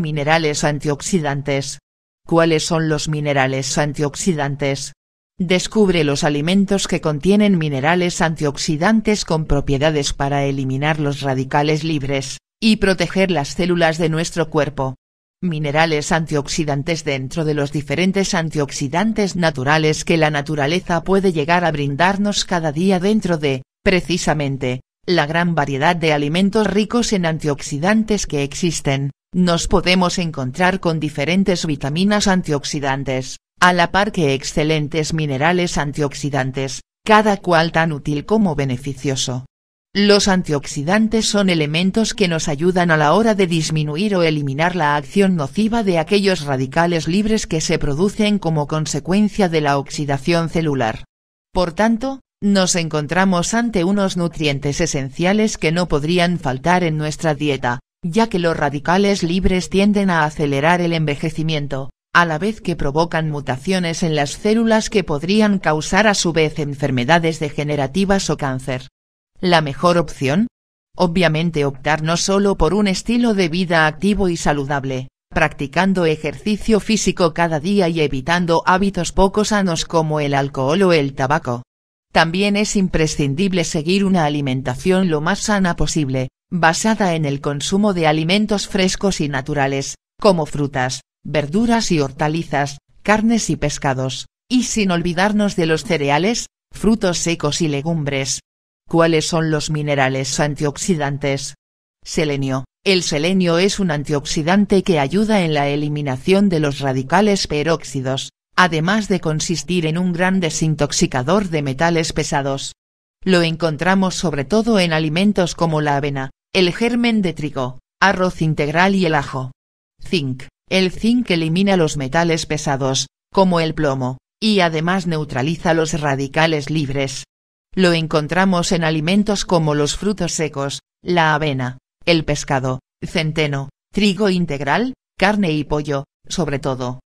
Minerales antioxidantes. ¿Cuáles son los minerales antioxidantes? Descubre los alimentos que contienen minerales antioxidantes con propiedades para eliminar los radicales libres, y proteger las células de nuestro cuerpo. Minerales antioxidantes dentro de los diferentes antioxidantes naturales que la naturaleza puede llegar a brindarnos cada día dentro de, precisamente, la gran variedad de alimentos ricos en antioxidantes que existen. Nos podemos encontrar con diferentes vitaminas antioxidantes, a la par que excelentes minerales antioxidantes, cada cual tan útil como beneficioso. Los antioxidantes son elementos que nos ayudan a la hora de disminuir o eliminar la acción nociva de aquellos radicales libres que se producen como consecuencia de la oxidación celular. Por tanto, nos encontramos ante unos nutrientes esenciales que no podrían faltar en nuestra dieta, ya que los radicales libres tienden a acelerar el envejecimiento, a la vez que provocan mutaciones en las células que podrían causar a su vez enfermedades degenerativas o cáncer. La mejor opción? Obviamente optar no solo por un estilo de vida activo y saludable, practicando ejercicio físico cada día y evitando hábitos poco sanos como el alcohol o el tabaco. También es imprescindible seguir una alimentación lo más sana posible, basada en el consumo de alimentos frescos y naturales, como frutas, verduras y hortalizas, carnes y pescados, y sin olvidarnos de los cereales, frutos secos y legumbres. ¿Cuáles son los minerales antioxidantes? Selenio. El selenio es un antioxidante que ayuda en la eliminación de los radicales peróxidos, además de consistir en un gran desintoxicador de metales pesados. Lo encontramos sobre todo en alimentos como la avena, el germen de trigo, arroz integral y el ajo. Zinc. El zinc elimina los metales pesados, como el plomo, y además neutraliza los radicales libres. Lo encontramos en alimentos como los frutos secos, la avena, el pescado, centeno, trigo integral, carne y pollo, sobre todo.